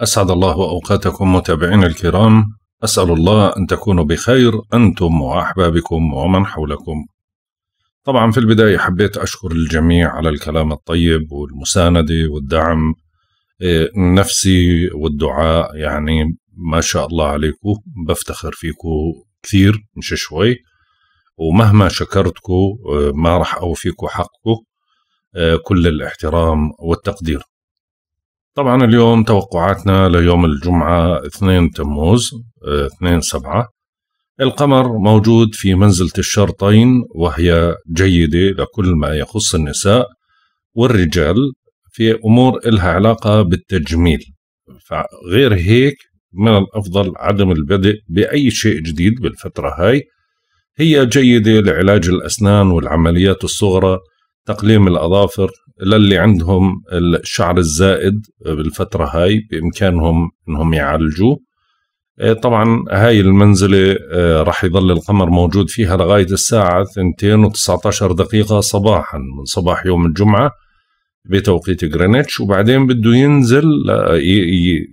أسعد الله أوقاتكم متابعين الكرام أسأل الله أن تكونوا بخير أنتم وأحبابكم ومن حولكم طبعا في البداية حبيت أشكر الجميع على الكلام الطيب والمساندة والدعم النفسي إيه، والدعاء يعني ما شاء الله عليكم بفتخر فيكم كثير مش شوي ومهما شكرتكم إيه، ما راح أوفيكم حقكم إيه، كل الاحترام والتقدير طبعا اليوم توقعاتنا ليوم الجمعة 2 تموز 2 آه، سبعة القمر موجود في منزلة الشرطين وهي جيدة لكل ما يخص النساء والرجال في أمور إلها علاقة بالتجميل فغير هيك من الأفضل عدم البدء بأي شيء جديد بالفترة هاي هي جيدة لعلاج الأسنان والعمليات الصغرى تقليم الأظافر للي عندهم الشعر الزائد بالفترة هاي بإمكانهم أنهم يعالجوه إيه، طبعا هاي المنزلة إيه، رح يظل القمر موجود فيها لغاية الساعة 2 و19 دقيقة صباحا من صباح يوم الجمعة بتوقيت جرينتش وبعدين بده ينزل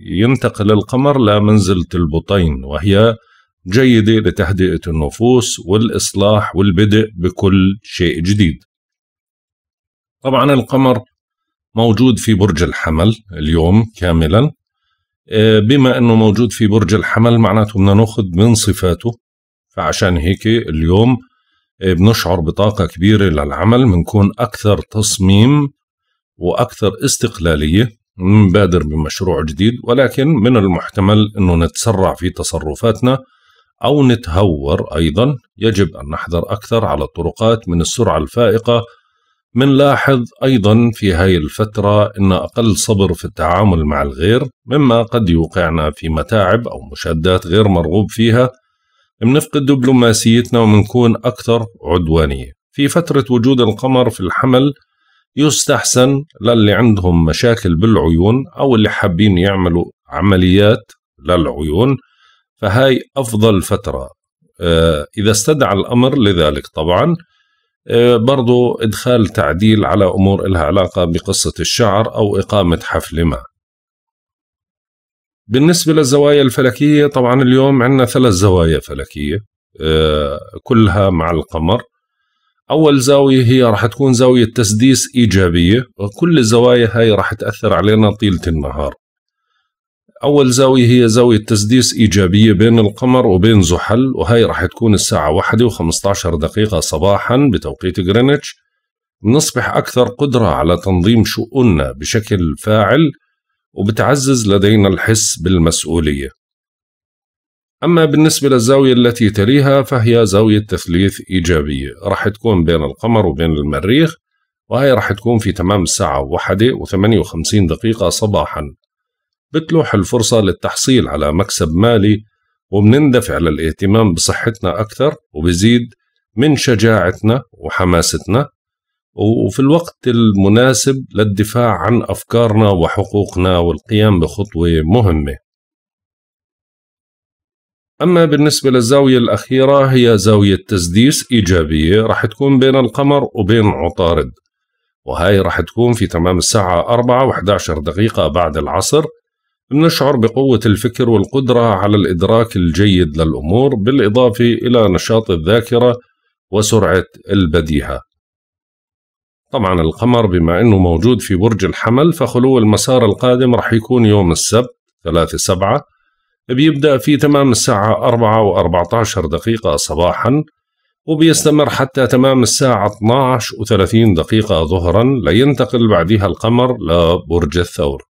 ينتقل القمر لمنزلة البطين وهي جيدة لتهدئة النفوس والإصلاح والبدء بكل شيء جديد طبعا القمر موجود في برج الحمل اليوم كاملا آه، بما انه موجود في برج الحمل معناته بدنا ناخذ من صفاته فعشان هيك اليوم آه، بنشعر بطاقه كبيره للعمل بنكون اكثر تصميم واكثر استقلاليه بنبادر بمشروع جديد ولكن من المحتمل انه نتسرع في تصرفاتنا او نتهور ايضا يجب ان نحذر اكثر على الطرقات من السرعه الفائقه منلاحظ أيضا في هاي الفترة أن أقل صبر في التعامل مع الغير مما قد يوقعنا في متاعب أو مشادات غير مرغوب فيها منفقد دبلوماسيتنا ومنكون أكثر عدوانية في فترة وجود القمر في الحمل يستحسن للي عندهم مشاكل بالعيون أو اللي حابين يعملوا عمليات للعيون فهاي أفضل فترة آه، إذا استدعى الأمر لذلك طبعاً آه، برضو إدخال تعديل على أمور إلها علاقة بقصة الشعر أو إقامة حفل ما بالنسبة للزوايا الفلكية طبعا اليوم عندنا ثلاث زوايا فلكية آه، كلها مع القمر أول زاوية هي راح تكون زاوية تسديس إيجابية وكل الزوايا هاي راح تأثر علينا طيلة النهار أول زاوية هي زاوية تسديس إيجابية بين القمر وبين زحل وهي راح تكون الساعة واحدة و15 دقيقة صباحا بتوقيت غرينتش نصبح أكثر قدرة على تنظيم شؤوننا بشكل فاعل وبتعزز لدينا الحس بالمسؤولية أما بالنسبة للزاوية التي تليها فهي زاوية تثليث إيجابية راح تكون بين القمر وبين المريخ وهي راح تكون في تمام الساعة واحدة و58 دقيقة صباحاً بتلوح الفرصة للتحصيل على مكسب مالي وبنندفع للاهتمام بصحتنا أكثر وبزيد من شجاعتنا وحماستنا وفي الوقت المناسب للدفاع عن أفكارنا وحقوقنا والقيام بخطوة مهمة أما بالنسبة للزاوية الأخيرة هي زاوية تسديس إيجابية رح تكون بين القمر وبين عطارد وهاي رح تكون في تمام الساعة 4 و11 دقيقة بعد العصر نشعر بقوة الفكر والقدرة على الإدراك الجيد للأمور بالإضافة إلى نشاط الذاكرة وسرعة البديهة طبعا القمر بما أنه موجود في برج الحمل فخلو المسار القادم رح يكون يوم السبت 3 سبعة بيبدأ في تمام الساعة 4 و 14 دقيقة صباحا وبيستمر حتى تمام الساعة 12 و 30 دقيقة ظهرا لينتقل بعدها القمر لبرج الثور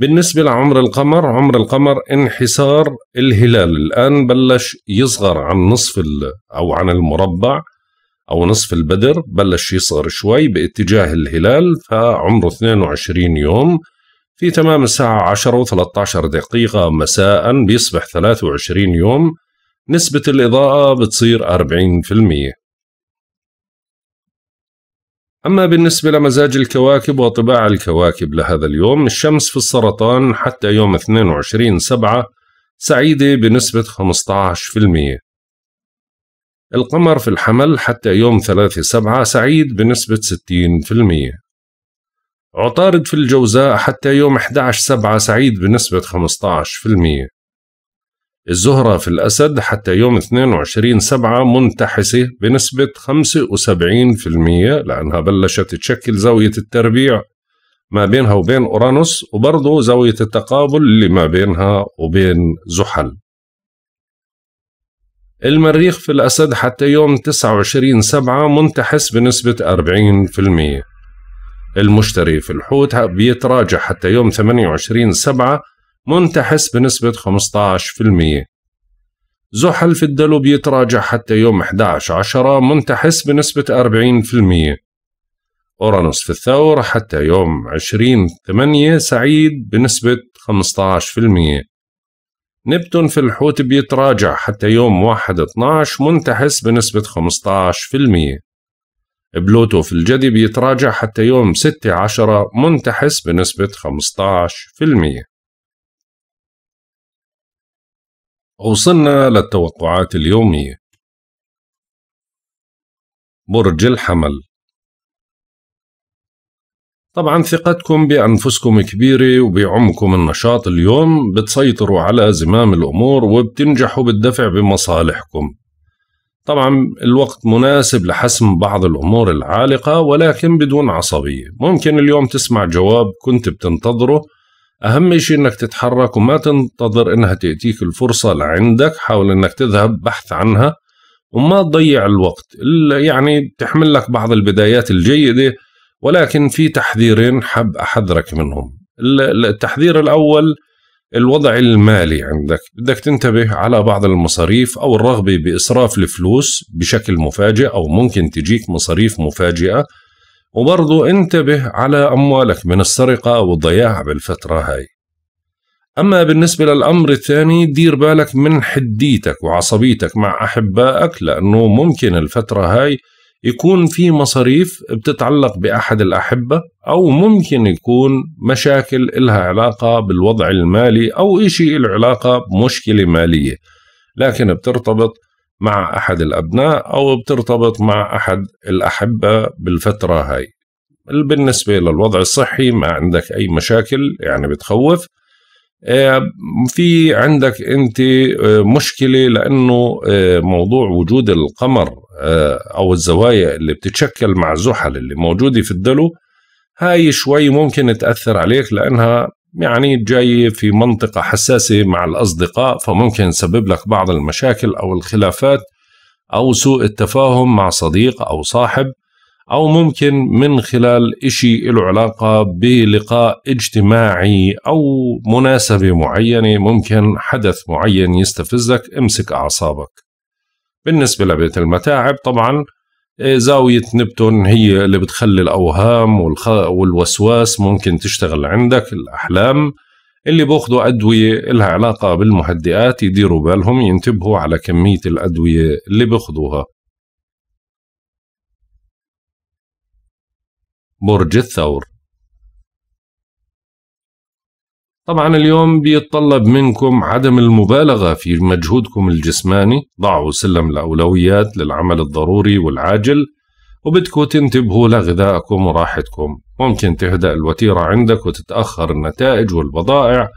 بالنسبة لعمر القمر عمر القمر انحسار الهلال الآن بلش يصغر عن نصف أو عن المربع أو نصف البدر بلش يصغر شوي باتجاه الهلال فعمره 22 يوم في تمام الساعة 10 و13 دقيقة مساء بيصبح 23 يوم نسبة الإضاءة بتصير 40% أما بالنسبة لمزاج الكواكب وطباع الكواكب لهذا اليوم الشمس في السرطان حتى يوم 22 سبعة سعيدة بنسبة 15% القمر في الحمل حتى يوم 3 سبعة سعيد بنسبة 60% عطارد في الجوزاء حتى يوم 11 سبعة سعيد بنسبة 15% الزهرة في الأسد حتى يوم 22 سبعة منتحسة بنسبة 75% لأنها بلشت تشكل زاوية التربيع ما بينها وبين أورانوس وبرضه زاوية التقابل اللي ما بينها وبين زحل المريخ في الأسد حتى يوم 29 سبعة منتحس بنسبة 40% المشتري في الحوت بيتراجع حتى يوم 28 سبعة منتحس بنسبة 15% زحل في الدلو بيتراجع حتى يوم 11 10 منتحس بنسبة 40% أورانوس في الثور حتى يوم 20 8 سعيد بنسبة 15% نبتون في الحوت بيتراجع حتى يوم 1 12 منتحس بنسبة 15% بلوتو في الجدي بيتراجع حتى يوم 6 عشرة منتحس بنسبة 15% وصلنا للتوقعات اليومية برج الحمل طبعا ثقتكم بأنفسكم كبيرة وبعمكم النشاط اليوم بتسيطروا على زمام الأمور وبتنجحوا بالدفع بمصالحكم طبعا الوقت مناسب لحسم بعض الأمور العالقة ولكن بدون عصبية ممكن اليوم تسمع جواب كنت بتنتظره أهم شيء إنك تتحرك وما تنتظر إنها تأتيك الفرصة لعندك حاول إنك تذهب بحث عنها وما تضيع الوقت يعني تحمل لك بعض البدايات الجيدة ولكن في تحذيرين حب أحذرك منهم التحذير الأول الوضع المالي عندك بدك تنتبه على بعض المصاريف أو الرغبة بإسراف الفلوس بشكل مفاجئ أو ممكن تجيك مصاريف مفاجئة وبرضو انتبه على أموالك من السرقة والضياع بالفترة هاي أما بالنسبة للأمر الثاني دير بالك من حديتك وعصبيتك مع أحبائك لأنه ممكن الفترة هاي يكون في مصاريف بتتعلق بأحد الأحبة أو ممكن يكون مشاكل إلها علاقة بالوضع المالي أو إشي العلاقة علاقة بمشكلة مالية لكن بترتبط مع أحد الأبناء أو بترتبط مع أحد الأحبة بالفترة هاي بالنسبة للوضع الصحي ما عندك أي مشاكل يعني بتخوف آه، في عندك أنت آه، مشكلة لأنه آه، موضوع وجود القمر أو الزوايا اللي بتتشكل مع زحل اللي موجودة في الدلو هاي شوي ممكن تأثر عليك لأنها يعني جاي في منطقة حساسة مع الأصدقاء فممكن يسبب لك بعض المشاكل أو الخلافات أو سوء التفاهم مع صديق أو صاحب أو ممكن من خلال إشي له علاقة بلقاء اجتماعي أو مناسبة معينة ممكن حدث معين يستفزك امسك أعصابك بالنسبة لبيت المتاعب طبعا إيه، زاوية نبتون هي اللي بتخلي الأوهام والوسواس ممكن تشتغل عندك الأحلام اللي بياخدوا أدوية إلها علاقة بالمهدئات يديروا بالهم ينتبهوا على كمية الأدوية اللي بياخدوها برج الثور طبعا اليوم بيتطلب منكم عدم المبالغة في مجهودكم الجسماني ضعوا سلم الأولويات للعمل الضروري والعاجل وبدكم تنتبهوا لغذائكم وراحتكم ممكن تهدأ الوتيرة عندك وتتأخر النتائج والبضائع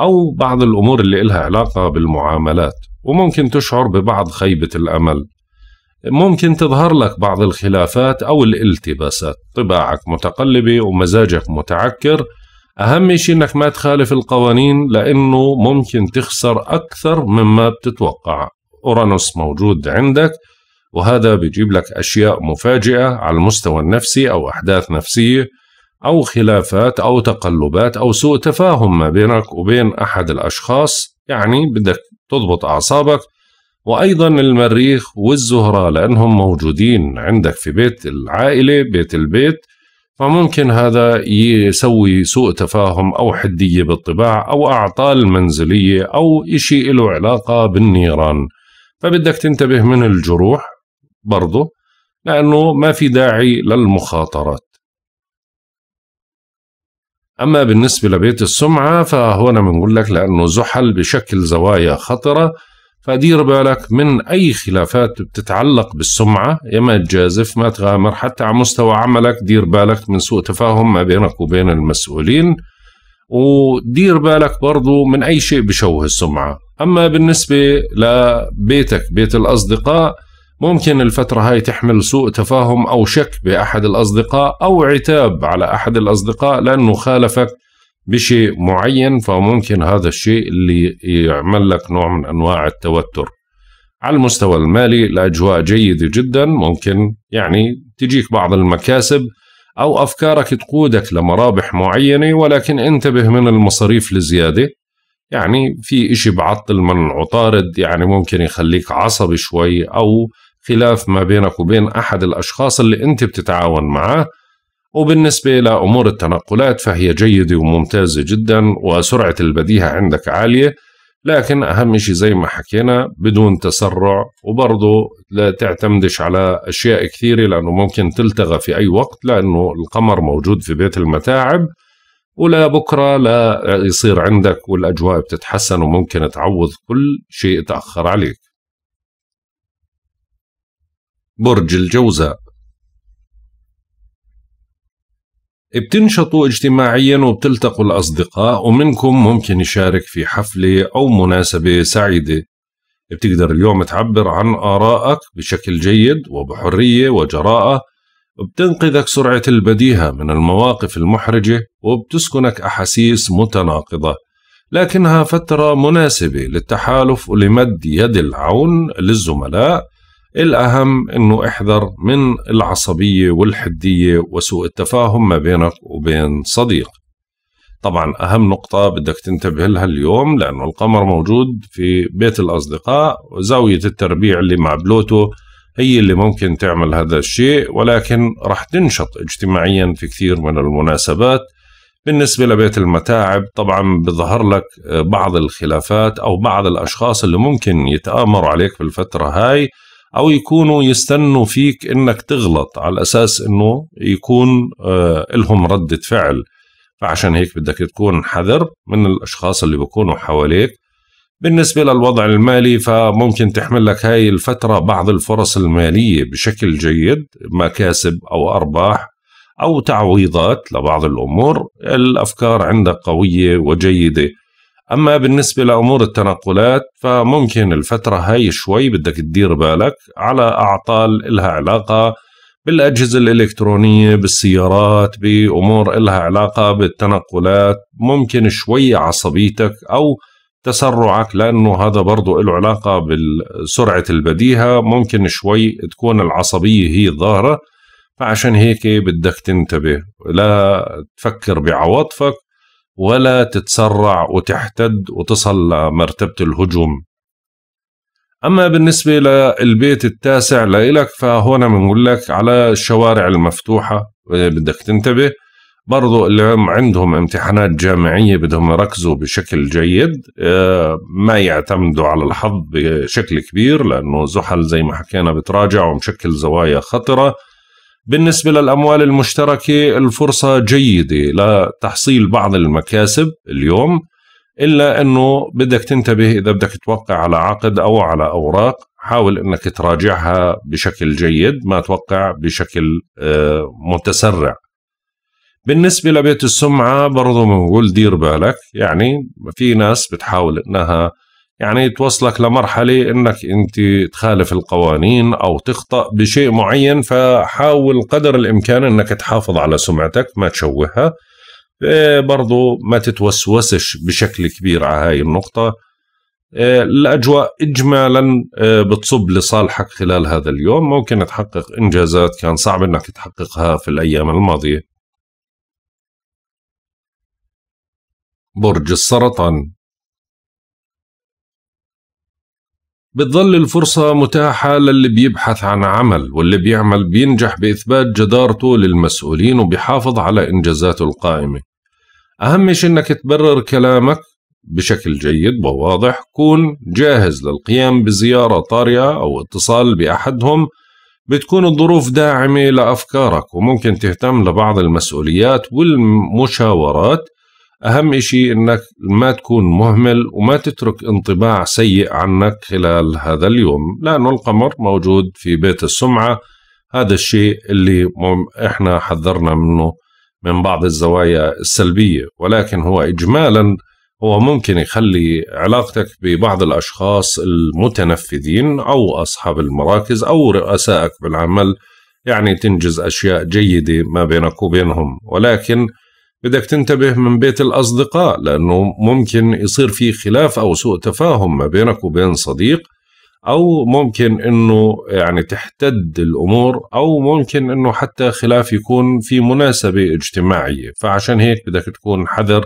أو بعض الأمور اللي إلها علاقة بالمعاملات وممكن تشعر ببعض خيبة الأمل ممكن تظهر لك بعض الخلافات أو الالتباسات طباعك متقلبة ومزاجك متعكر أهم شيء إنك ما تخالف القوانين لأنه ممكن تخسر أكثر مما بتتوقع أورانوس موجود عندك وهذا بيجيب لك أشياء مفاجئة على المستوى النفسي أو أحداث نفسية أو خلافات أو تقلبات أو سوء تفاهم ما بينك وبين أحد الأشخاص يعني بدك تضبط أعصابك وأيضا المريخ والزهرة لأنهم موجودين عندك في بيت العائلة بيت البيت فممكن هذا يسوي سوء تفاهم أو حدية بالطباع أو أعطال منزلية أو إشي له علاقة بالنيران فبدك تنتبه من الجروح برضه لأنه ما في داعي للمخاطرات أما بالنسبة لبيت السمعة فهنا بنقول لك لأنه زحل بشكل زوايا خطرة فدير بالك من أي خلافات بتتعلق بالسمعة يا ما تجازف ما تغامر حتى على مستوى عملك دير بالك من سوء تفاهم ما بينك وبين المسؤولين ودير بالك برضو من أي شيء بشوه السمعة أما بالنسبة لبيتك بيت الأصدقاء ممكن الفترة هاي تحمل سوء تفاهم أو شك بأحد الأصدقاء أو عتاب على أحد الأصدقاء لأنه خالفك بشيء معين فممكن هذا الشيء اللي يعمل لك نوع من أنواع التوتر على المستوى المالي الأجواء جيدة جدا ممكن يعني تجيك بعض المكاسب أو أفكارك تقودك لمرابح معينة ولكن انتبه من المصاريف الزيادة يعني في إشي بعطل من عطارد يعني ممكن يخليك عصبي شوي أو خلاف ما بينك وبين أحد الأشخاص اللي أنت بتتعاون معاه وبالنسبة لأمور التنقلات فهي جيدة وممتازة جدا وسرعة البديهة عندك عالية لكن أهم شيء زي ما حكينا بدون تسرع وبرضه لا تعتمدش على أشياء كثيرة لأنه ممكن تلتغى في أي وقت لأنه القمر موجود في بيت المتاعب ولا بكرة لا يصير عندك والأجواء بتتحسن وممكن تعوض كل شيء تأخر عليك برج الجوزاء بتنشطوا اجتماعيا وبتلتقوا الأصدقاء ومنكم ممكن يشارك في حفلة أو مناسبة سعيدة بتقدر اليوم تعبر عن آرائك بشكل جيد وبحرية وجراءة بتنقذك سرعة البديهة من المواقف المحرجة وبتسكنك أحاسيس متناقضة لكنها فترة مناسبة للتحالف ولمد يد العون للزملاء الأهم أنه احذر من العصبية والحدية وسوء التفاهم ما بينك وبين صديق طبعا أهم نقطة بدك تنتبه لها اليوم لأنه القمر موجود في بيت الأصدقاء وزاوية التربيع اللي مع بلوتو هي اللي ممكن تعمل هذا الشيء ولكن راح تنشط اجتماعيا في كثير من المناسبات بالنسبة لبيت المتاعب طبعا بظهر لك بعض الخلافات أو بعض الأشخاص اللي ممكن يتآمروا عليك بالفترة هاي او يكونوا يستنوا فيك انك تغلط على اساس انه يكون آه، لهم ردة فعل فعشان هيك بدك تكون حذر من الاشخاص اللي بيكونوا حواليك بالنسبة للوضع المالي فممكن تحمل لك هاي الفترة بعض الفرص المالية بشكل جيد مكاسب أو أرباح أو تعويضات لبعض الأمور الأفكار عندك قوية وجيدة أما بالنسبة لأمور التنقلات فممكن الفترة هاي شوي بدك تدير بالك على أعطال إلها علاقة بالأجهزة الإلكترونية بالسيارات بأمور إلها علاقة بالتنقلات ممكن شوي عصبيتك أو تسرعك لأنه هذا برضو له علاقة بسرعة البديهة ممكن شوي تكون العصبية هي الظاهرة فعشان هيك بدك تنتبه لا تفكر بعواطفك ولا تتسرع وتحتد وتصل لمرتبة الهجوم أما بالنسبة للبيت التاسع لإلك فهون بنقول لك على الشوارع المفتوحة آه، بدك تنتبه برضو اللي عندهم امتحانات جامعية بدهم يركزوا بشكل جيد آه، ما يعتمدوا على الحظ بشكل كبير لأنه زحل زي ما حكينا بتراجع ومشكل زوايا خطرة بالنسبة للأموال المشتركة الفرصة جيدة لتحصيل بعض المكاسب اليوم إلا أنه بدك تنتبه إذا بدك توقع على عقد أو على أوراق حاول أنك تراجعها بشكل جيد ما توقع بشكل آه، متسرع بالنسبة لبيت السمعة برضو بنقول دير بالك يعني في ناس بتحاول أنها يعني توصلك لمرحلة انك انت تخالف القوانين او تخطأ بشيء معين فحاول قدر الامكان انك تحافظ على سمعتك ما تشوهها آه، برضو ما تتوسوسش بشكل كبير على هاي النقطة آه، الأجواء إجمالا آه، بتصب لصالحك خلال هذا اليوم ممكن تحقق إنجازات كان صعب أنك تحققها في الأيام الماضية برج السرطان بتظل الفرصة متاحة للي بيبحث عن عمل واللي بيعمل بينجح بإثبات جدارته للمسؤولين وبيحافظ على إنجازاته القائمة أهم شيء إنك تبرر كلامك بشكل جيد وواضح كون جاهز للقيام بزيارة طارئة أو اتصال بأحدهم بتكون الظروف داعمة لأفكارك وممكن تهتم لبعض المسؤوليات والمشاورات أهم إشي إنك ما تكون مهمل وما تترك انطباع سيء عنك خلال هذا اليوم لأنه القمر موجود في بيت السمعة هذا الشيء اللي إحنا حذرنا منه من بعض الزوايا السلبية ولكن هو إجمالا هو ممكن يخلي علاقتك ببعض الأشخاص المتنفذين أو أصحاب المراكز أو رؤسائك بالعمل يعني تنجز أشياء جيدة ما بينك وبينهم ولكن بدك تنتبه من بيت الأصدقاء لأنه ممكن يصير في خلاف أو سوء تفاهم ما بينك وبين صديق أو ممكن أنه يعني تحتد الأمور أو ممكن أنه حتى خلاف يكون في مناسبة اجتماعية فعشان هيك بدك تكون حذر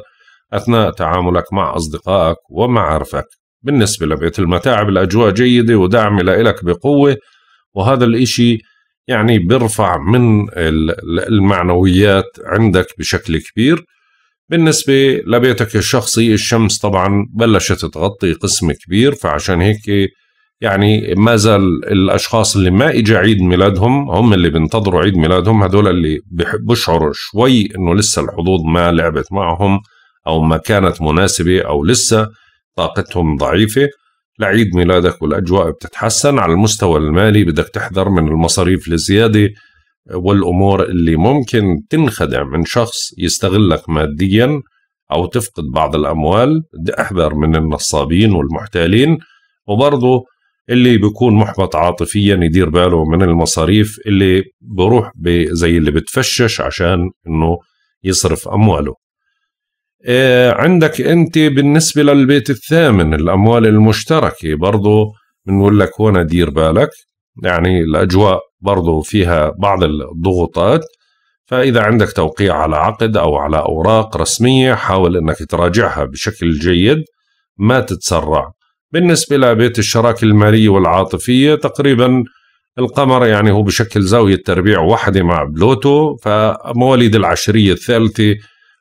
أثناء تعاملك مع أصدقائك ومعارفك بالنسبة لبيت المتاعب الأجواء جيدة ودعم لإلك بقوة وهذا الإشي يعني بيرفع من المعنويات عندك بشكل كبير بالنسبة لبيتك الشخصي الشمس طبعا بلشت تغطي قسم كبير فعشان هيك يعني ما زال الأشخاص اللي ما إجا عيد ميلادهم هم اللي بينتظروا عيد ميلادهم هدول اللي بيشعروا شوي إنه لسه الحظوظ ما لعبت معهم أو ما كانت مناسبة أو لسه طاقتهم ضعيفة لعيد ميلادك والاجواء بتتحسن على المستوى المالي بدك تحذر من المصاريف الزياده والامور اللي ممكن تنخدع من شخص يستغلك ماديا او تفقد بعض الاموال بدي احذر من النصابين والمحتالين وبرضه اللي بيكون محبط عاطفيا يدير باله من المصاريف اللي بروح زي اللي بتفشش عشان انه يصرف امواله آه، عندك انت بالنسبه للبيت الثامن الاموال المشتركه برضه بنقول لك هون دير بالك يعني الاجواء برضه فيها بعض الضغوطات فاذا عندك توقيع على عقد او على اوراق رسميه حاول انك تراجعها بشكل جيد ما تتسرع بالنسبه لبيت الشراكه الماليه والعاطفيه تقريبا القمر يعني هو بشكل زاوية تربيع واحدة مع بلوتو فمواليد العشرية الثالثة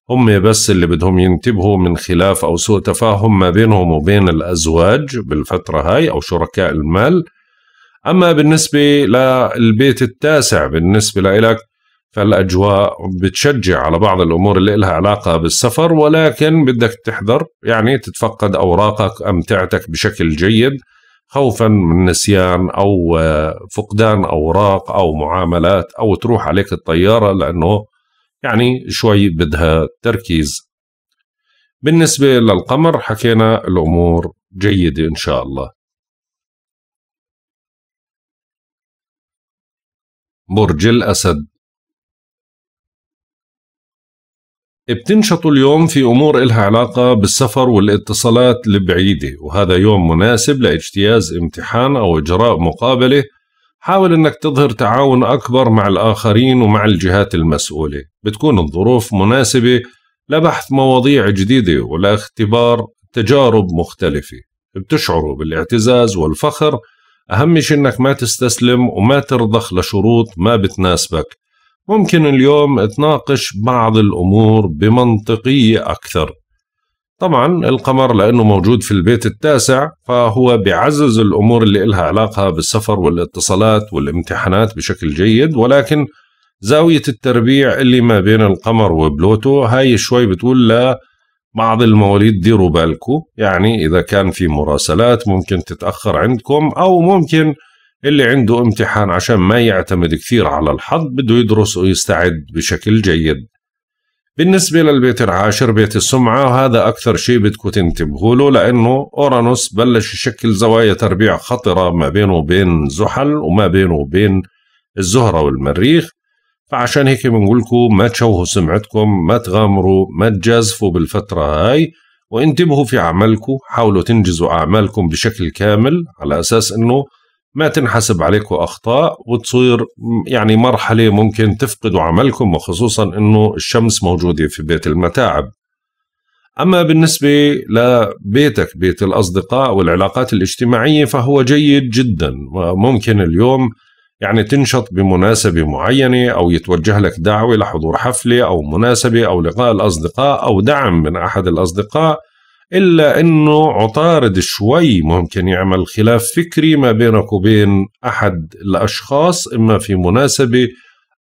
هم بس اللي بدهم ينتبهوا من خلاف أو سوء تفاهم ما بينهم وبين الأزواج بالفترة هاي أو شركاء المال أما بالنسبة للبيت التاسع بالنسبة لإلك فالأجواء بتشجع على بعض الأمور اللي إلها علاقة بالسفر ولكن بدك تحذر يعني تتفقد أوراقك أمتعتك بشكل جيد خوفا من نسيان أو آه، فقدان أوراق أو معاملات أو تروح عليك الطيارة لأنه يعني شوي بدها تركيز بالنسبة للقمر حكينا الأمور جيدة إن شاء الله برج الأسد بتنشطوا اليوم في أمور إلها علاقة بالسفر والاتصالات البعيدة وهذا يوم مناسب لاجتياز امتحان أو إجراء مقابلة حاول أنك تظهر تعاون أكبر مع الآخرين ومع الجهات المسؤولة بتكون الظروف مناسبة لبحث مواضيع جديدة ولاختبار تجارب مختلفة بتشعر بالاعتزاز والفخر أهم شيء أنك ما تستسلم وما ترضخ لشروط ما بتناسبك ممكن اليوم تناقش بعض الأمور بمنطقية أكثر طبعا القمر لأنه موجود في البيت التاسع فهو بيعزز الأمور اللي لها علاقة بالسفر والاتصالات والامتحانات بشكل جيد ولكن زاوية التربيع اللي ما بين القمر وبلوتو هاي شوي بتقول لا بعض المواليد ديروا بالكم يعني إذا كان في مراسلات ممكن تتأخر عندكم أو ممكن اللي عنده امتحان عشان ما يعتمد كثير على الحظ بده يدرس ويستعد بشكل جيد بالنسبة للبيت العاشر بيت السمعة وهذا أكثر شيء بدكم تنتبهوا له لأنه أورانوس بلش يشكل زوايا تربيع خطرة ما بينه وبين زحل وما بينه وبين الزهرة والمريخ فعشان هيك بنقول لكم ما تشوهوا سمعتكم ما تغامروا ما تجازفوا بالفترة هاي وانتبهوا في عملكم حاولوا تنجزوا أعمالكم بشكل كامل على أساس أنه ما تنحسب عليكم اخطاء وتصير يعني مرحله ممكن تفقدوا عملكم وخصوصا انه الشمس موجوده في بيت المتاعب اما بالنسبه لبيتك بيت الاصدقاء والعلاقات الاجتماعيه فهو جيد جدا وممكن اليوم يعني تنشط بمناسبة معينة أو يتوجه لك دعوة لحضور حفلة أو مناسبة أو لقاء الأصدقاء أو دعم من أحد الأصدقاء إلا أنه عطارد شوي ممكن يعمل خلاف فكري ما بينك وبين أحد الأشخاص إما في مناسبة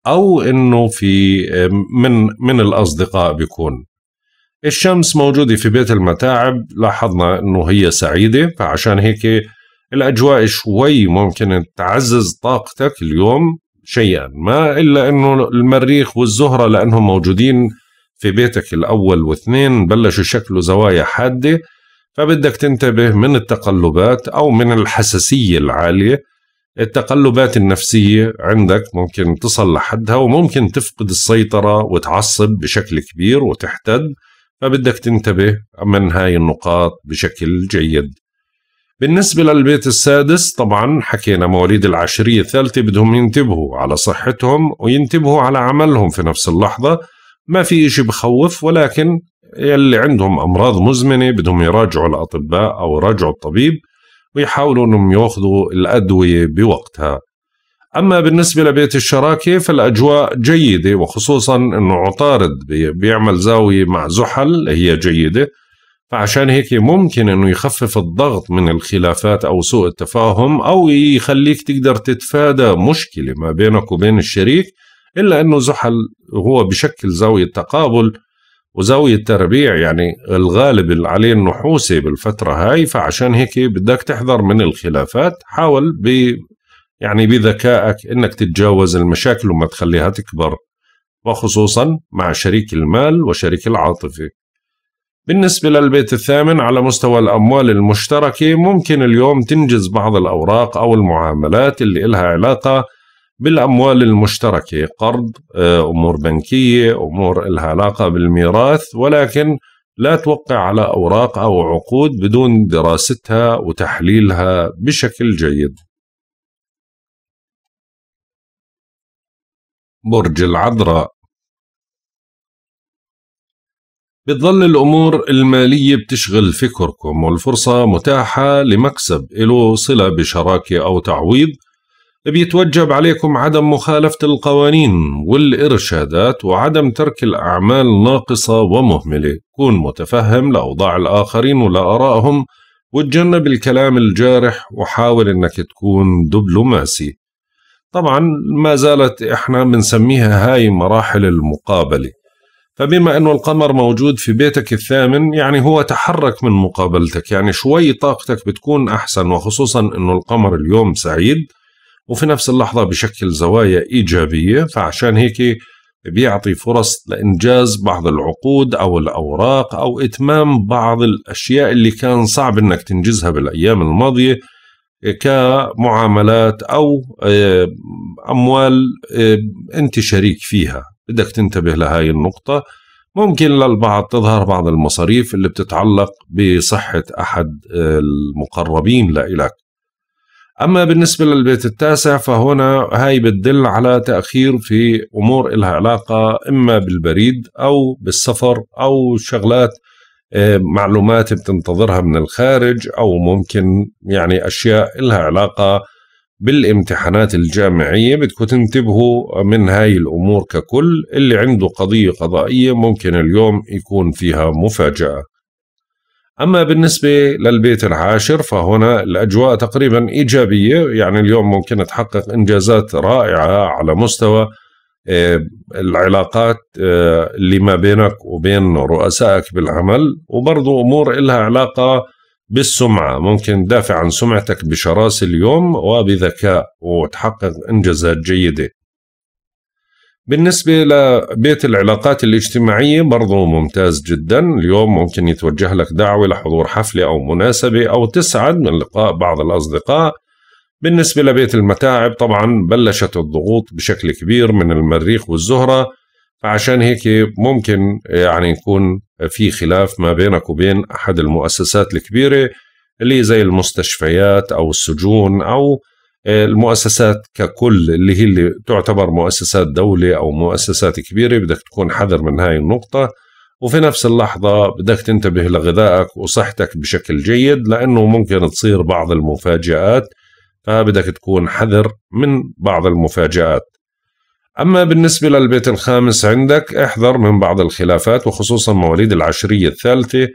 أو أنه في من من الأصدقاء بيكون الشمس موجودة في بيت المتاعب لاحظنا أنه هي سعيدة فعشان هيك الأجواء شوي ممكن تعزز طاقتك اليوم شيئا ما إلا أنه المريخ والزهرة لأنهم موجودين في بيتك الأول واثنين بلشوا شكلوا زوايا حادة فبدك تنتبه من التقلبات أو من الحساسية العالية التقلبات النفسية عندك ممكن تصل لحدها وممكن تفقد السيطرة وتعصب بشكل كبير وتحتد فبدك تنتبه من هاي النقاط بشكل جيد بالنسبة للبيت السادس طبعا حكينا مواليد العشرية الثالثة بدهم ينتبهوا على صحتهم وينتبهوا على عملهم في نفس اللحظة ما في شيء بخوف ولكن يلي عندهم امراض مزمنه بدهم يراجعوا الاطباء او يراجعوا الطبيب ويحاولوا انهم ياخذوا الادويه بوقتها. اما بالنسبه لبيت الشراكه فالاجواء جيده وخصوصا انه عطارد بيعمل زاويه مع زحل هي جيده فعشان هيك ممكن انه يخفف الضغط من الخلافات او سوء التفاهم او يخليك تقدر تتفادى مشكله ما بينك وبين الشريك إلا أنه زحل هو بشكل زاوية تقابل وزاوية تربيع يعني الغالب عليه النحوسي بالفترة هاي فعشان هيك بدك تحذر من الخلافات حاول ب يعني بذكائك انك تتجاوز المشاكل وما تخليها تكبر وخصوصا مع شريك المال وشريك العاطفة بالنسبة للبيت الثامن على مستوى الأموال المشتركة ممكن اليوم تنجز بعض الأوراق أو المعاملات اللي إلها علاقة بالاموال المشتركه قرض آه، امور بنكيه امور لها علاقه بالميراث ولكن لا توقع على اوراق او عقود بدون دراستها وتحليلها بشكل جيد برج العذراء بتظل الأمور المالية بتشغل فكركم والفرصة متاحة لمكسب له صلة بشراكة أو تعويض بيتوجب عليكم عدم مخالفة القوانين والإرشادات وعدم ترك الأعمال ناقصة ومهملة كون متفهم لأوضاع الآخرين ولآرائهم وتجنب الكلام الجارح وحاول أنك تكون دبلوماسي طبعا ما زالت إحنا بنسميها هاي مراحل المقابلة فبما أنه القمر موجود في بيتك الثامن يعني هو تحرك من مقابلتك يعني شوي طاقتك بتكون أحسن وخصوصا أنه القمر اليوم سعيد وفي نفس اللحظة بشكل زوايا إيجابية فعشان هيك بيعطي فرص لإنجاز بعض العقود أو الأوراق أو إتمام بعض الأشياء اللي كان صعب إنك تنجزها بالأيام الماضية كمعاملات أو آه، أموال آه، أنت شريك فيها بدك تنتبه لهاي النقطة ممكن للبعض تظهر بعض المصاريف اللي بتتعلق بصحة أحد آه، المقربين لإلك أما بالنسبة للبيت التاسع فهنا هاي بتدل على تأخير في أمور إلها علاقة إما بالبريد أو بالسفر أو شغلات آه، معلومات بتنتظرها من الخارج أو ممكن يعني أشياء إلها علاقة بالامتحانات الجامعية بدكم تنتبهوا من هاي الأمور ككل اللي عنده قضية قضائية ممكن اليوم يكون فيها مفاجأة أما بالنسبة للبيت العاشر فهنا الأجواء تقريبا إيجابية يعني اليوم ممكن تحقق إنجازات رائعة على مستوى آه، العلاقات آه، اللي ما بينك وبين رؤسائك بالعمل وبرضو أمور إلها علاقة بالسمعة ممكن تدافع عن سمعتك بشراسة اليوم وبذكاء وتحقق إنجازات جيدة بالنسبة لبيت العلاقات الاجتماعية برضو ممتاز جدا اليوم ممكن يتوجه لك دعوة لحضور حفلة أو مناسبة أو تسعد من لقاء بعض الأصدقاء بالنسبة لبيت المتاعب طبعا بلشت الضغوط بشكل كبير من المريخ والزهرة فعشان هيك ممكن يعني يكون في خلاف ما بينك وبين أحد المؤسسات الكبيرة اللي زي المستشفيات أو السجون أو المؤسسات ككل اللي هي اللي تعتبر مؤسسات دولة أو مؤسسات كبيرة بدك تكون حذر من هاي النقطة وفي نفس اللحظة بدك تنتبه لغذائك وصحتك بشكل جيد لأنه ممكن تصير بعض المفاجآت فبدك تكون حذر من بعض المفاجآت أما بالنسبة للبيت الخامس عندك احذر من بعض الخلافات وخصوصا مواليد العشرية الثالثة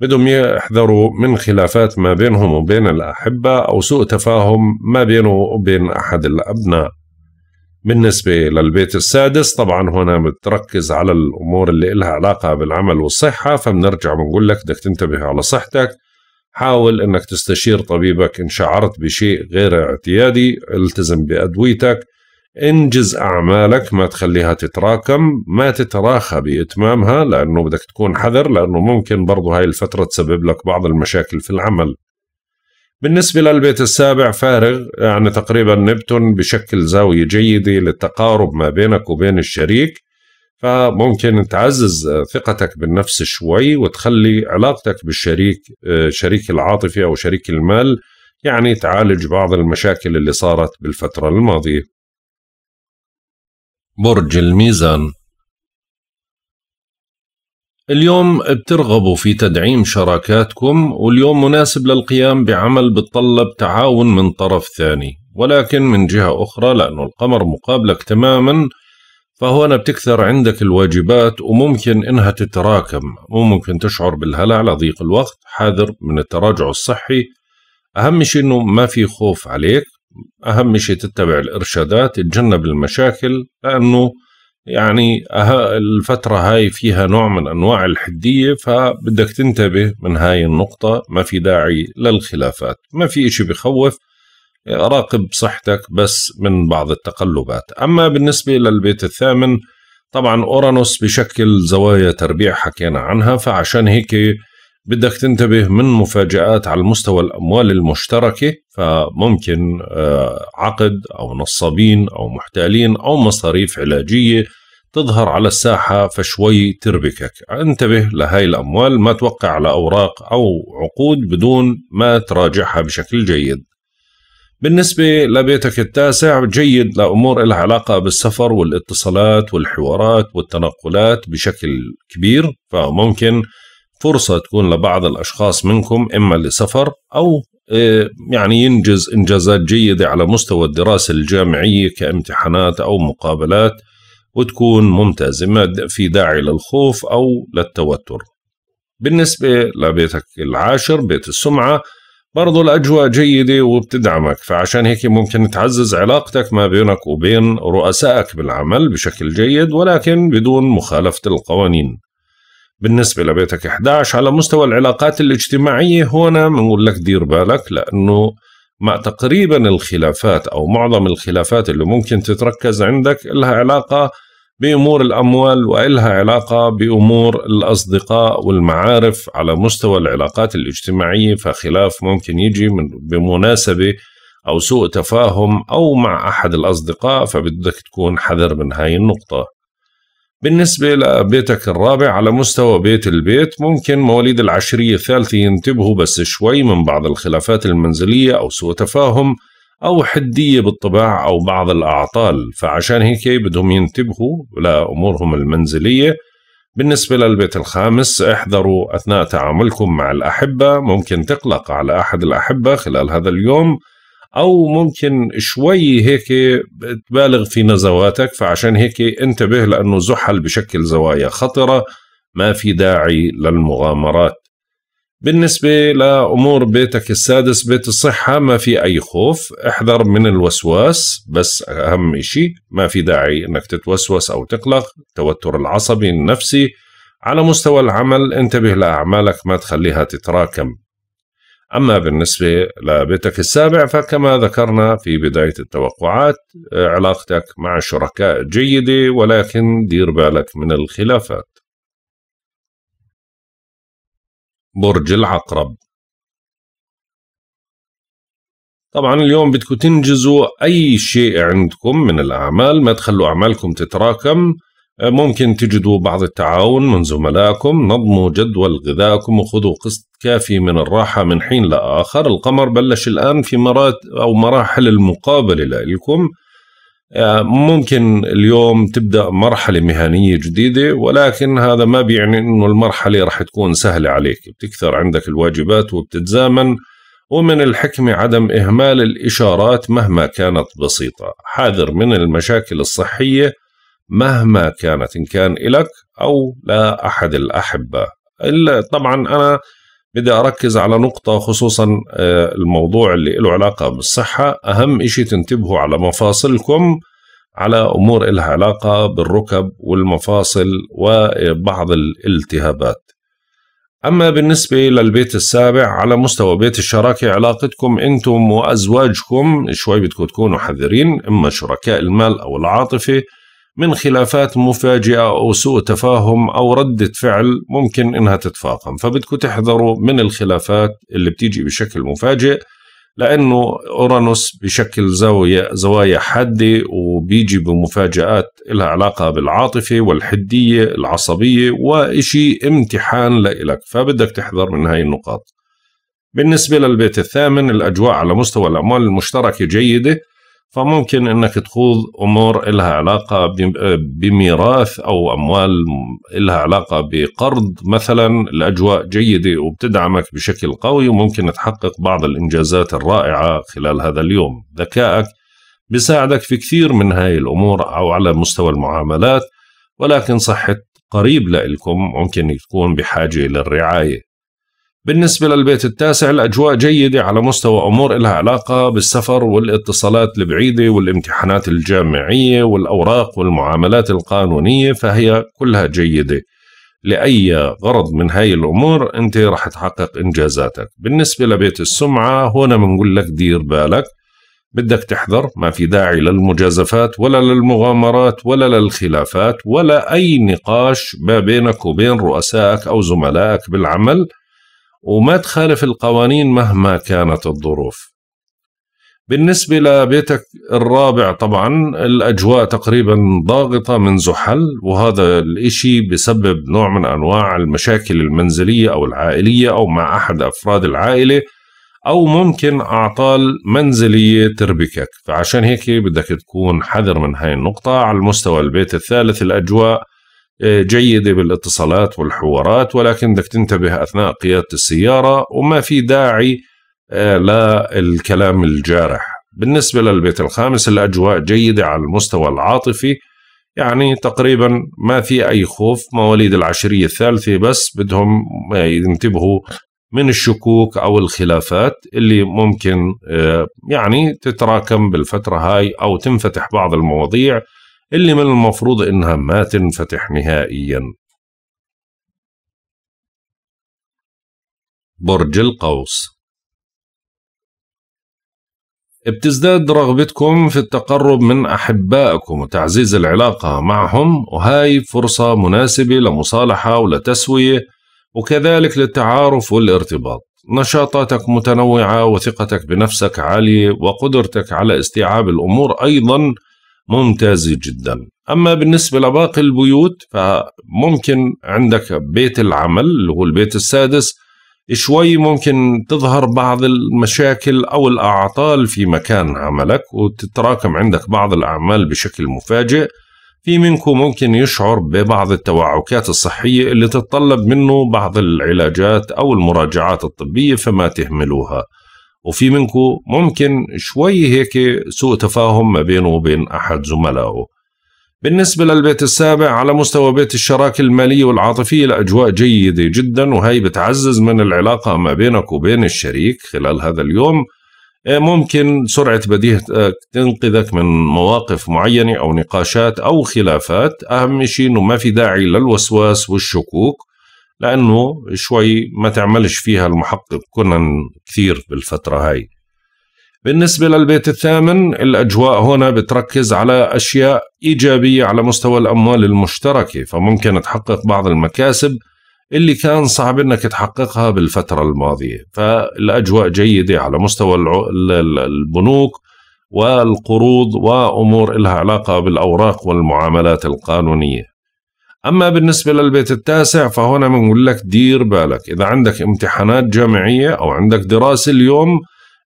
بدهم يحذروا من خلافات ما بينهم وبين الأحبة أو سوء تفاهم ما بينه وبين أحد الأبناء بالنسبة للبيت السادس طبعا هنا بتركز على الأمور اللي إلها علاقة بالعمل والصحة فبنرجع بنقول لك بدك تنتبه على صحتك حاول أنك تستشير طبيبك إن شعرت بشيء غير اعتيادي التزم بأدويتك انجز اعمالك ما تخليها تتراكم ما تتراخى باتمامها لانه بدك تكون حذر لانه ممكن برضه هاي الفتره تسبب لك بعض المشاكل في العمل بالنسبة للبيت السابع فارغ يعني تقريبا نبتون بشكل زاوية جيدة للتقارب ما بينك وبين الشريك فممكن تعزز ثقتك بالنفس شوي وتخلي علاقتك بالشريك شريك العاطفي أو شريك المال يعني تعالج بعض المشاكل اللي صارت بالفترة الماضية برج الميزان اليوم بترغبوا في تدعيم شراكاتكم واليوم مناسب للقيام بعمل بتطلب تعاون من طرف ثاني ولكن من جهة أخرى لأنه القمر مقابلك تماما فهنا بتكثر عندك الواجبات وممكن إنها تتراكم وممكن تشعر بالهلع لضيق الوقت حاذر من التراجع الصحي أهم شيء إنه ما في خوف عليك أهم شيء تتبع الإرشادات تتجنب المشاكل لأنه يعني الفترة هاي فيها نوع من أنواع الحدية فبدك تنتبه من هاي النقطة ما في داعي للخلافات ما في إشي بخوف راقب صحتك بس من بعض التقلبات أما بالنسبة للبيت الثامن طبعا أورانوس بشكل زوايا تربيع حكينا عنها فعشان هيك بدك تنتبه من مفاجآت على المستوى الأموال المشتركة فممكن آه، عقد أو نصابين أو محتالين أو مصاريف علاجية تظهر على الساحة فشوي تربكك انتبه لهاي الأموال ما توقع على أوراق أو عقود بدون ما تراجعها بشكل جيد بالنسبة لبيتك التاسع جيد لأمور لها علاقة بالسفر والاتصالات والحوارات والتنقلات بشكل كبير فممكن فرصة تكون لبعض الأشخاص منكم إما لسفر أو آه، يعني ينجز إنجازات جيدة على مستوى الدراسة الجامعية كامتحانات أو مقابلات وتكون ممتازة ما في داعي للخوف أو للتوتر بالنسبة لبيتك العاشر بيت السمعة برضو الأجواء جيدة وبتدعمك فعشان هيك ممكن تعزز علاقتك ما بينك وبين رؤسائك بالعمل بشكل جيد ولكن بدون مخالفة القوانين بالنسبة لبيتك 11 على مستوى العلاقات الاجتماعية هنا بنقول لك دير بالك لأنه مع تقريبا الخلافات أو معظم الخلافات اللي ممكن تتركز عندك لها علاقة بأمور الأموال وإلها علاقة بأمور الأصدقاء والمعارف على مستوى العلاقات الاجتماعية فخلاف ممكن يجي من بمناسبة أو سوء تفاهم أو مع أحد الأصدقاء فبدك تكون حذر من هاي النقطة بالنسبة لبيتك الرابع على مستوى بيت البيت ممكن مواليد العشرية الثالثة ينتبهوا بس شوي من بعض الخلافات المنزلية أو سوء تفاهم أو حدية بالطباع أو بعض الأعطال فعشان هيك بدهم ينتبهوا لأمورهم المنزلية بالنسبة للبيت الخامس احذروا أثناء تعاملكم مع الأحبة ممكن تقلق على أحد الأحبة خلال هذا اليوم او ممكن شوي هيك تبالغ في نزواتك فعشان هيك انتبه لانه زحل بشكل زوايا خطره ما في داعي للمغامرات بالنسبة لأمور بيتك السادس بيت الصحة ما في أي خوف احذر من الوسواس بس أهم شيء ما في داعي أنك تتوسوس أو تقلق التوتر العصبي النفسي على مستوى العمل انتبه لأعمالك ما تخليها تتراكم أما بالنسبة لبيتك السابع فكما ذكرنا في بداية التوقعات آه، علاقتك مع شركاء جيدة ولكن دير بالك من الخلافات برج العقرب طبعا اليوم بدكم تنجزوا أي شيء عندكم من الأعمال ما تخلوا أعمالكم تتراكم ممكن تجدوا بعض التعاون من زملائكم نظموا جدول غذائكم وخذوا قسط كافي من الراحة من حين لآخر القمر بلش الآن في مرات أو مراحل المقابلة لكم آه، ممكن اليوم تبدأ مرحلة مهنية جديدة ولكن هذا ما بيعني أنه المرحلة رح تكون سهلة عليك بتكثر عندك الواجبات وبتتزامن ومن الحكمة عدم إهمال الإشارات مهما كانت بسيطة حاذر من المشاكل الصحية مهما كانت إن كان إلك أو لأحد الأحبة إلا طبعا أنا بدي أركز على نقطة خصوصا آه، الموضوع اللي له علاقة بالصحة أهم إشي تنتبهوا على مفاصلكم على أمور إلها علاقة بالركب والمفاصل وبعض الالتهابات أما بالنسبة للبيت السابع على مستوى بيت الشراكة علاقتكم أنتم وأزواجكم شوي بدكم تكونوا حذرين إما شركاء المال أو العاطفة من خلافات مفاجئة أو سوء تفاهم أو ردة فعل ممكن إنها تتفاقم فبدكم تحذروا من الخلافات اللي بتيجي بشكل مفاجئ لأنه أورانوس بشكل زاوية زوايا حادة وبيجي بمفاجآت لها علاقة بالعاطفة والحدية العصبية وإشي امتحان لإلك فبدك تحذر من هاي النقاط بالنسبة للبيت الثامن الأجواء على مستوى الأموال المشتركة جيدة فممكن انك تخوض امور لها علاقه بميراث او اموال لها علاقه بقرض مثلا الاجواء جيده وبتدعمك بشكل قوي وممكن تحقق بعض الانجازات الرائعه خلال هذا اليوم ذكائك بيساعدك في كثير من هاي الامور او على مستوى المعاملات ولكن صحه قريب لكم ممكن تكون بحاجه للرعايه بالنسبة للبيت التاسع الأجواء جيدة على مستوى أمور إلها علاقة بالسفر والاتصالات البعيدة والامتحانات الجامعية والأوراق والمعاملات القانونية فهي كلها جيدة لأي غرض من هاي الأمور أنت رح تحقق إنجازاتك بالنسبة لبيت السمعة هنا بنقول لك دير بالك بدك تحذر ما في داعي للمجازفات ولا للمغامرات ولا للخلافات ولا أي نقاش ما بينك وبين رؤسائك أو زملائك بالعمل وما تخالف القوانين مهما كانت الظروف بالنسبة لبيتك الرابع طبعا الأجواء تقريبا ضاغطة من زحل وهذا الإشي بسبب نوع من أنواع المشاكل المنزلية أو العائلية أو مع أحد أفراد العائلة أو ممكن أعطال منزلية تربكك فعشان هيك بدك تكون حذر من هاي النقطة على المستوى البيت الثالث الأجواء آه، جيدة بالاتصالات والحوارات ولكن بدك تنتبه أثناء قيادة السيارة وما في داعي آه، للكلام الجارح بالنسبة للبيت الخامس الأجواء جيدة على المستوى العاطفي يعني تقريبا ما في أي خوف مواليد العشرية الثالثة بس بدهم آه، ينتبهوا من الشكوك أو الخلافات اللي ممكن يعني تتراكم بالفترة هاي أو تنفتح بعض المواضيع اللي من المفروض إنها ما تنفتح نهائيا برج القوس بتزداد رغبتكم في التقرب من أحبائكم وتعزيز العلاقة معهم وهاي فرصة مناسبة لمصالحة ولتسوية وكذلك للتعارف والارتباط نشاطاتك متنوعة وثقتك بنفسك عالية وقدرتك على استيعاب الأمور أيضا ممتازة جدا أما بالنسبة لباقي البيوت فممكن عندك بيت العمل اللي هو البيت السادس شوي ممكن تظهر بعض المشاكل أو الأعطال في مكان عملك وتتراكم عندك بعض الأعمال بشكل مفاجئ في منكم ممكن يشعر ببعض التوعكات الصحية اللي تتطلب منه بعض العلاجات أو المراجعات الطبية فما تهملوها وفي منكم ممكن شوي هيك سوء تفاهم ما بينه وبين أحد زملائه بالنسبة للبيت السابع على مستوى بيت الشراكة المالية والعاطفية الأجواء جيدة جدا وهي بتعزز من العلاقة ما بينك وبين الشريك خلال هذا اليوم آه، ممكن سرعة بديهتك آه، تنقذك من مواقف معينة أو نقاشات أو خلافات أهم شيء أنه ما في داعي للوسواس والشكوك لانه شوي ما تعملش فيها المحقق كنا كثير بالفتره هاي بالنسبه للبيت الثامن الاجواء هنا بتركز على اشياء ايجابيه على مستوى الاموال المشتركه فممكن تحقق بعض المكاسب اللي كان صعب انك تحققها بالفتره الماضيه فالاجواء جيده على مستوى البنوك والقروض وامور لها علاقه بالاوراق والمعاملات القانونيه أما بالنسبة للبيت التاسع فهنا بنقول لك دير بالك إذا عندك امتحانات جامعية أو عندك دراسة اليوم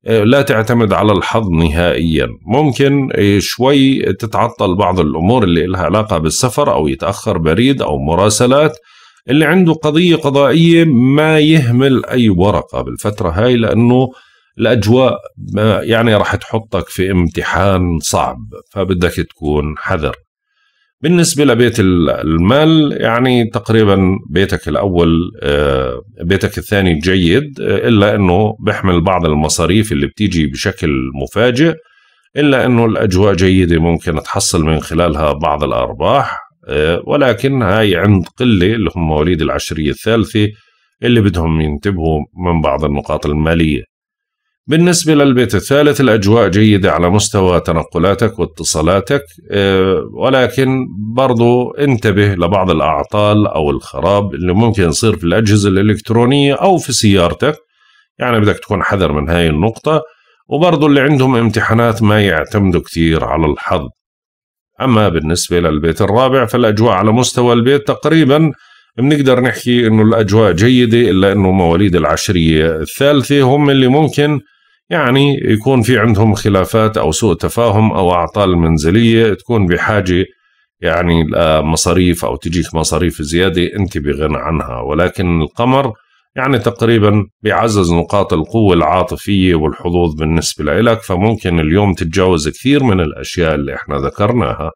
آه، لا تعتمد على الحظ نهائيا ممكن آه، شوي تتعطل بعض الأمور اللي لها علاقة بالسفر أو يتأخر بريد أو مراسلات اللي عنده قضية قضائية ما يهمل أي ورقة بالفترة هاي لأنه الأجواء يعني راح تحطك في امتحان صعب فبدك تكون حذر بالنسبة لبيت المال يعني تقريبا بيتك الأول آه، بيتك الثاني جيد آه، إلا أنه بيحمل بعض المصاريف اللي بتيجي بشكل مفاجئ إلا أنه الأجواء جيدة ممكن تحصل من خلالها بعض الأرباح آه، ولكن هاي عند قلة اللي هم مواليد العشرية الثالثة اللي بدهم ينتبهوا من بعض النقاط المالية بالنسبة للبيت الثالث الأجواء جيدة على مستوى تنقلاتك واتصالاتك آه، ولكن برضو انتبه لبعض الأعطال أو الخراب اللي ممكن يصير في الأجهزة الإلكترونية أو في سيارتك يعني بدك تكون حذر من هاي النقطة وبرضو اللي عندهم امتحانات ما يعتمدوا كثير على الحظ أما بالنسبة للبيت الرابع فالأجواء على مستوى البيت تقريباً بنقدر نحكي انه الاجواء جيده الا انه مواليد العشريه الثالثه هم اللي ممكن يعني يكون في عندهم خلافات او سوء تفاهم او اعطال منزليه تكون بحاجه يعني مصاريف او تجيك مصاريف زياده انت بغنى عنها ولكن القمر يعني تقريبا بيعزز نقاط القوة العاطفية والحظوظ بالنسبة لك فممكن اليوم تتجاوز كثير من الأشياء اللي احنا ذكرناها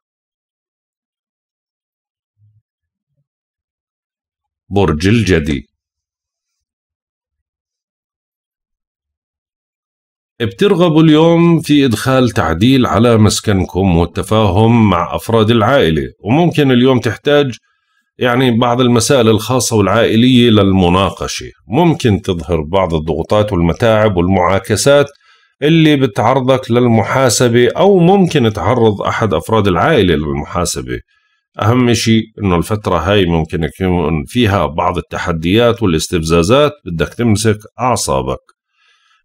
برج الجدي بترغبوا اليوم في إدخال تعديل على مسكنكم والتفاهم مع أفراد العائلة وممكن اليوم تحتاج يعني بعض المسائل الخاصة والعائلية للمناقشة ممكن تظهر بعض الضغوطات والمتاعب والمعاكسات اللي بتعرضك للمحاسبة أو ممكن تعرض أحد أفراد العائلة للمحاسبة أهم شيء أنه الفترة هاي ممكن يكون فيها بعض التحديات والاستفزازات بدك تمسك أعصابك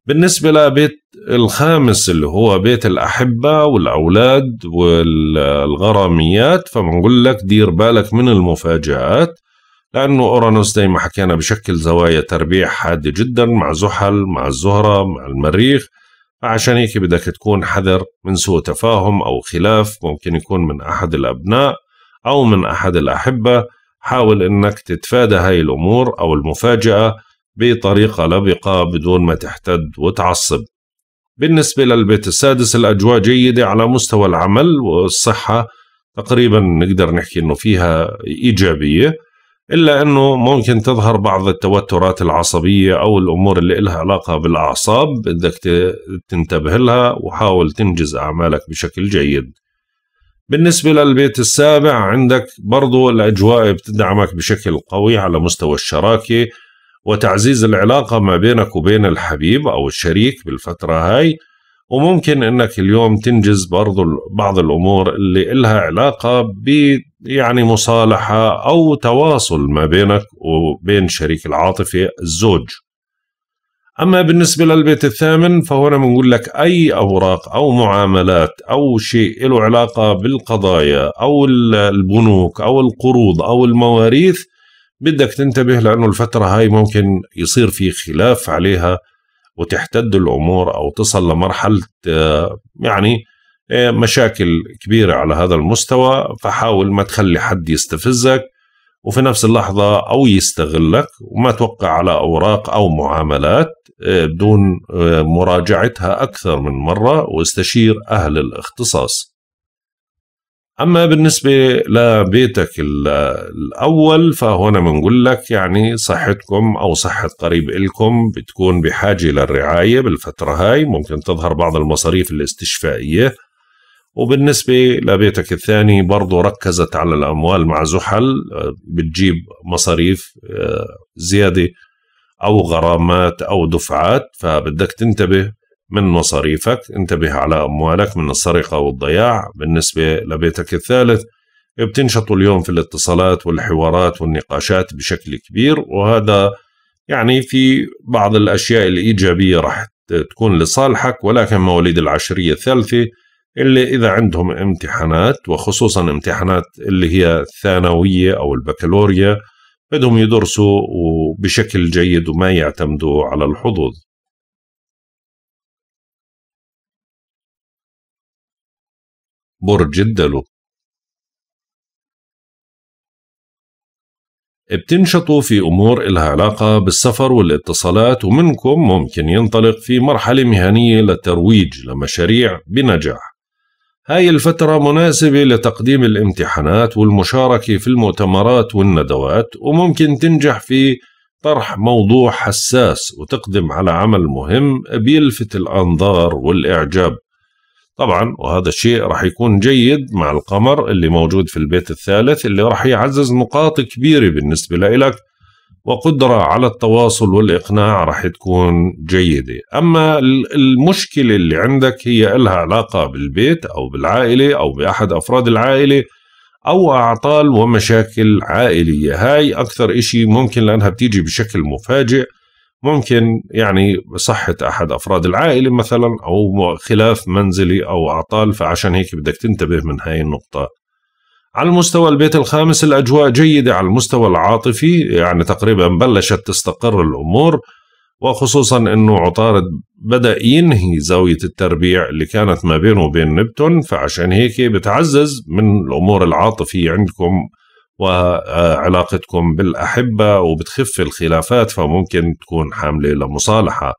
بالنسبة لبيت الخامس اللي هو بيت الأحبة والأولاد والغراميات فبنقول لك دير بالك من المفاجآت لأنه أورانوس زي ما حكينا بشكل زوايا تربيع حادة جدا مع زحل مع الزهرة مع المريخ فعشان هيك بدك تكون حذر من سوء تفاهم أو خلاف ممكن يكون من أحد الأبناء أو من أحد الأحبة حاول أنك تتفادى هاي الأمور أو المفاجأة بطريقة لبقة بدون ما تحتد وتعصب بالنسبة للبيت السادس الأجواء جيدة على مستوى العمل والصحة تقريبا نقدر نحكي أنه فيها إيجابية إلا أنه ممكن تظهر بعض التوترات العصبية أو الأمور اللي إلها علاقة بالأعصاب بدك تنتبه لها وحاول تنجز أعمالك بشكل جيد بالنسبة للبيت السابع عندك برضو الأجواء بتدعمك بشكل قوي على مستوى الشراكة وتعزيز العلاقة ما بينك وبين الحبيب أو الشريك بالفترة هاي وممكن انك اليوم تنجز برضو بعض الامور اللي إلها علاقه ب يعني مصالحه او تواصل ما بينك وبين شريك العاطفه الزوج. اما بالنسبه للبيت الثامن فهنا بنقول لك اي اوراق او معاملات او شيء له علاقه بالقضايا او البنوك او القروض او المواريث بدك تنتبه لأنه الفترة هاي ممكن يصير في خلاف عليها وتحتد الأمور أو تصل لمرحلة آه، يعني آه، مشاكل كبيرة على هذا المستوى فحاول ما تخلي حد يستفزك وفي نفس اللحظة أو يستغلك وما توقع على أوراق أو معاملات آه، بدون مراجعتها أكثر من مرة واستشير أهل الاختصاص اما بالنسبه لبيتك الاول فهنا بنقول لك يعني صحتكم او صحه قريب إلكم بتكون بحاجه للرعايه بالفتره هاي ممكن تظهر بعض المصاريف الاستشفائيه وبالنسبة لبيتك الثاني برضو ركزت على الأموال مع زحل آه، بتجيب مصاريف آه، زيادة أو غرامات أو دفعات فبدك تنتبه من مصاريفك انتبه على أموالك من السرقة والضياع بالنسبة لبيتك الثالث بتنشطوا اليوم في الاتصالات والحوارات والنقاشات بشكل كبير وهذا يعني في بعض الأشياء الإيجابية رح تكون لصالحك ولكن مواليد العشرية الثالثة اللي إذا عندهم امتحانات وخصوصا امتحانات اللي هي الثانوية أو البكالوريا بدهم يدرسوا بشكل جيد وما يعتمدوا على الحظوظ برج الدلو بتنشطوا في أمور إلها علاقة بالسفر والاتصالات ومنكم ممكن ينطلق في مرحلة مهنية للترويج لمشاريع بنجاح هاي الفترة مناسبة لتقديم الامتحانات والمشاركة في المؤتمرات والندوات وممكن تنجح في طرح موضوع حساس وتقدم على عمل مهم بيلفت الأنظار والإعجاب طبعا وهذا الشيء راح يكون جيد مع القمر اللي موجود في البيت الثالث اللي راح يعزز نقاط كبيرة بالنسبة لك وقدرة على التواصل والإقناع راح تكون جيدة أما المشكلة اللي عندك هي إلها علاقة بالبيت أو بالعائلة أو بأحد أفراد العائلة أو أعطال ومشاكل عائلية هاي أكثر شيء ممكن لأنها بتيجي بشكل مفاجئ ممكن يعني صحة أحد أفراد العائلة مثلا أو خلاف منزلي أو أعطال فعشان هيك بدك تنتبه من هاي النقطة على المستوى البيت الخامس الأجواء جيدة على المستوى العاطفي يعني تقريبا بلشت تستقر الأمور وخصوصا أنه عطارد بدأ ينهي زاوية التربيع اللي كانت ما بينه وبين نبتون فعشان هيك بتعزز من الأمور العاطفية عندكم وعلاقتكم بالأحبة وبتخف الخلافات فممكن تكون حاملة لمصالحة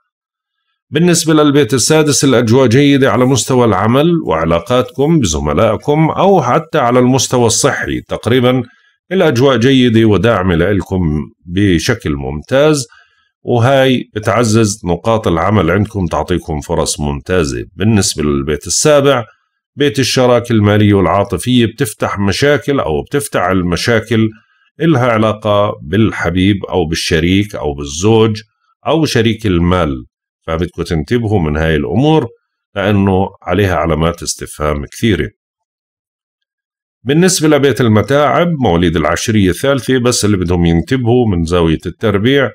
بالنسبة للبيت السادس الأجواء جيدة على مستوى العمل وعلاقاتكم بزملائكم أو حتى على المستوى الصحي تقريبا الأجواء جيدة وداعمة لإلكم بشكل ممتاز وهاي بتعزز نقاط العمل عندكم تعطيكم فرص ممتازة بالنسبة للبيت السابع بيت الشراكة المالية والعاطفية بتفتح مشاكل أو بتفتح المشاكل إلها علاقة بالحبيب أو بالشريك أو بالزوج أو شريك المال فبدكم تنتبهوا من هاي الأمور لأنه عليها علامات استفهام كثيرة بالنسبة لبيت المتاعب مواليد العشرية الثالثة بس اللي بدهم ينتبهوا من زاوية التربيع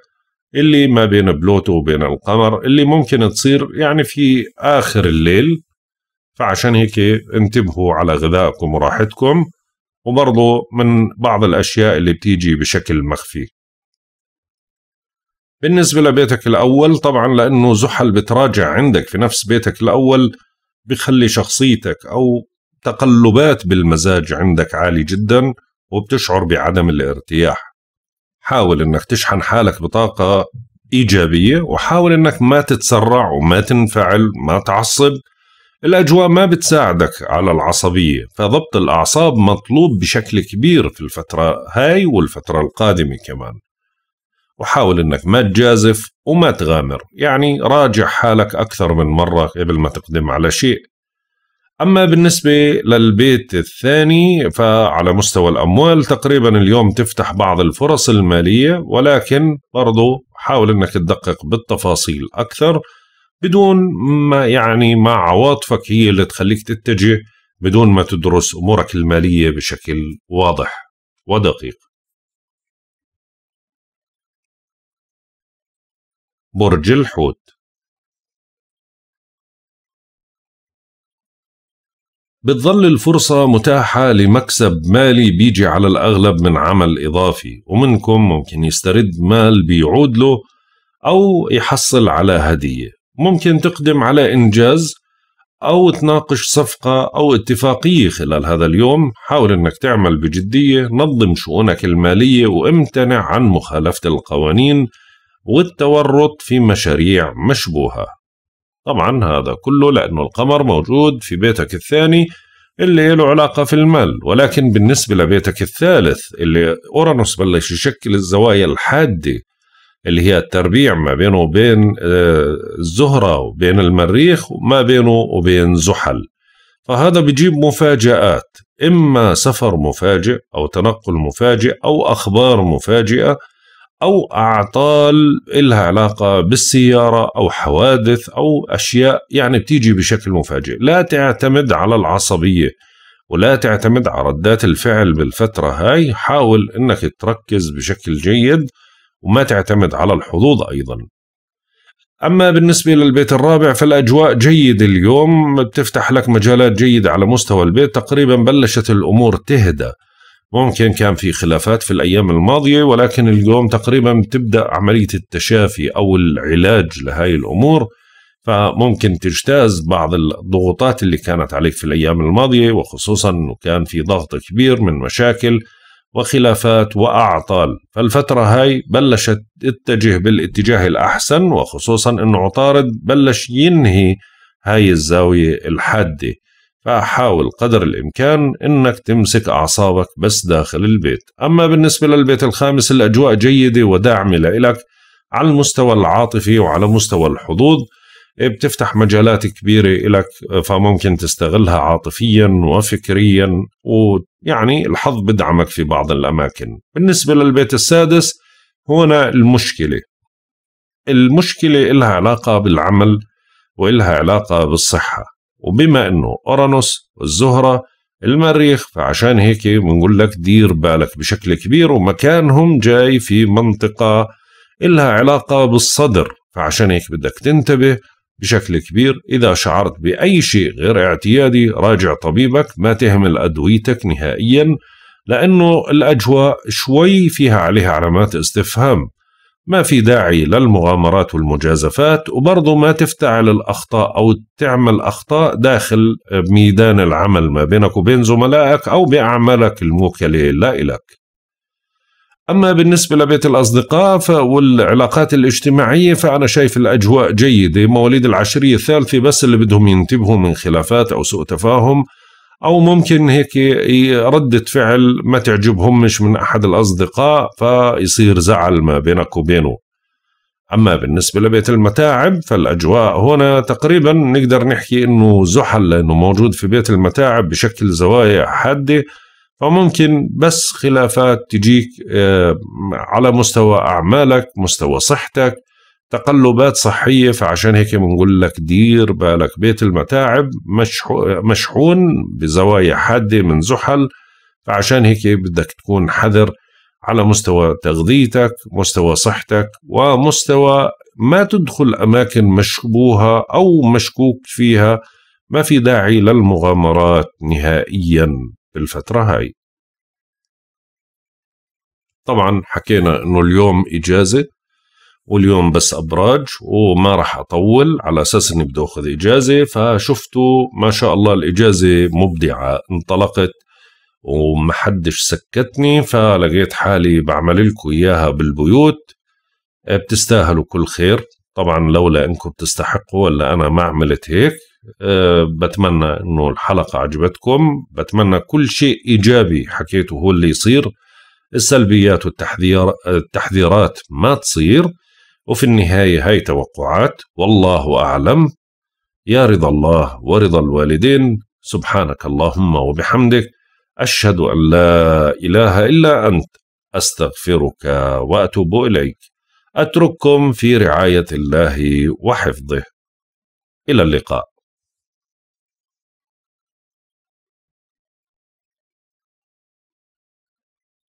اللي ما بين بلوتو وبين القمر اللي ممكن تصير يعني في آخر الليل فعشان هيك انتبهوا على غذائكم وراحتكم وبرضه من بعض الأشياء اللي بتيجي بشكل مخفي بالنسبة لبيتك الأول طبعا لأنه زحل بتراجع عندك في نفس بيتك الأول بخلي شخصيتك أو تقلبات بالمزاج عندك عالي جدا وبتشعر بعدم الارتياح حاول انك تشحن حالك بطاقة ايجابية وحاول انك ما تتسرع وما تنفعل ما تعصب الأجواء ما بتساعدك على العصبية فضبط الأعصاب مطلوب بشكل كبير في الفترة هاي والفترة القادمة كمان وحاول انك ما تجازف وما تغامر يعني راجع حالك اكثر من مره قبل ما تقدم على شيء اما بالنسبه للبيت الثاني فعلى مستوى الاموال تقريبا اليوم تفتح بعض الفرص الماليه ولكن برضو حاول انك تدقق بالتفاصيل اكثر بدون ما يعني ما عواطفك هي اللي تخليك تتجه بدون ما تدرس امورك الماليه بشكل واضح ودقيق. برج الحوت بتظل الفرصة متاحة لمكسب مالي بيجي على الأغلب من عمل إضافي ومنكم ممكن يسترد مال بيعود له أو يحصل على هدية ممكن تقدم على إنجاز أو تناقش صفقة أو اتفاقية خلال هذا اليوم حاول أنك تعمل بجدية نظم شؤونك المالية وامتنع عن مخالفة القوانين والتورط في مشاريع مشبوهة طبعا هذا كله لأنه القمر موجود في بيتك الثاني اللي له علاقة في المال ولكن بالنسبة لبيتك الثالث اللي أورانوس بلش يشكل الزوايا الحادة اللي هي التربيع ما بينه وبين آه، الزهرة وبين المريخ وما بينه وبين زحل فهذا بيجيب مفاجآت إما سفر مفاجئ أو تنقل مفاجئ أو أخبار مفاجئة أو أعطال إلها علاقة بالسيارة أو حوادث أو أشياء يعني بتيجي بشكل مفاجئ لا تعتمد على العصبية ولا تعتمد على ردات الفعل بالفترة هاي حاول أنك تركز بشكل جيد وما تعتمد على الحظوظ أيضا أما بالنسبة للبيت الرابع فالأجواء جيدة اليوم بتفتح لك مجالات جيدة على مستوى البيت تقريبا بلشت الأمور تهدى ممكن كان في خلافات في الأيام الماضية ولكن اليوم تقريبا تبدأ عملية التشافي أو العلاج لهاي الأمور فممكن تجتاز بعض الضغوطات اللي كانت عليك في الأيام الماضية وخصوصا كان في ضغط كبير من مشاكل وخلافات وأعطال فالفترة هاي بلشت تتجه بالاتجاه الأحسن وخصوصا أنه عطارد بلش ينهي هاي الزاوية الحادة فحاول قدر الإمكان أنك تمسك أعصابك بس داخل البيت أما بالنسبة للبيت الخامس الأجواء جيدة وداعمة لإلك على المستوى العاطفي وعلى مستوى الحظوظ بتفتح مجالات كبيرة لك فممكن تستغلها عاطفيا وفكريا ويعني الحظ بدعمك في بعض الأماكن بالنسبة للبيت السادس هنا المشكلة المشكلة إلها علاقة بالعمل وإلها علاقة بالصحة وبما أنه أورانوس والزهرة المريخ فعشان هيك بنقول لك دير بالك بشكل كبير ومكانهم جاي في منطقة إلها علاقة بالصدر فعشان هيك بدك تنتبه بشكل كبير إذا شعرت بأي شيء غير اعتيادي راجع طبيبك ما تهمل أدويتك نهائيا لأنه الأجواء شوي فيها عليها علامات استفهام ما في داعي للمغامرات والمجازفات وبرضه ما تفتعل الأخطاء أو تعمل أخطاء داخل ميدان العمل ما بينك وبين زملائك أو بأعمالك الموكلة لا إلك أما بالنسبة لبيت الأصدقاء والعلاقات الاجتماعية فأنا شايف الأجواء جيدة مواليد العشرية الثالثة بس اللي بدهم ينتبهوا من خلافات أو سوء تفاهم أو ممكن هيك ردة فعل ما تعجبهمش من أحد الأصدقاء فيصير زعل ما بينك وبينه أما بالنسبة لبيت المتاعب فالأجواء هنا تقريبا نقدر نحكي أنه زحل لأنه موجود في بيت المتاعب بشكل زوايا حادة فممكن بس خلافات تجيك آه، على مستوى أعمالك مستوى صحتك تقلبات صحية فعشان هيك بنقول لك دير بالك بيت المتاعب مشحون بزوايا حادة من زحل فعشان هيك بدك تكون حذر على مستوى تغذيتك مستوى صحتك ومستوى ما تدخل أماكن مشبوهة أو مشكوك فيها ما في داعي للمغامرات نهائيا الفترة هاي طبعا حكينا انه اليوم اجازة واليوم بس ابراج وما راح اطول على اساس اني بدي اخذ اجازة فشفتوا ما شاء الله الاجازة مبدعة انطلقت ومحدش سكتني فلقيت حالي بعمل لكم اياها بالبيوت بتستاهلوا كل خير طبعا لولا انكم بتستحقوا ولا انا ما عملت هيك أه، بتمنى انه الحلقه عجبتكم بتمنى كل شيء ايجابي حكيته هو اللي يصير السلبيات والتحذير التحذيرات ما تصير وفي النهايه هاي توقعات والله اعلم يا رضا الله ورضا الوالدين سبحانك اللهم وبحمدك اشهد ان لا اله الا انت استغفرك واتوب اليك اترككم في رعايه الله وحفظه الى اللقاء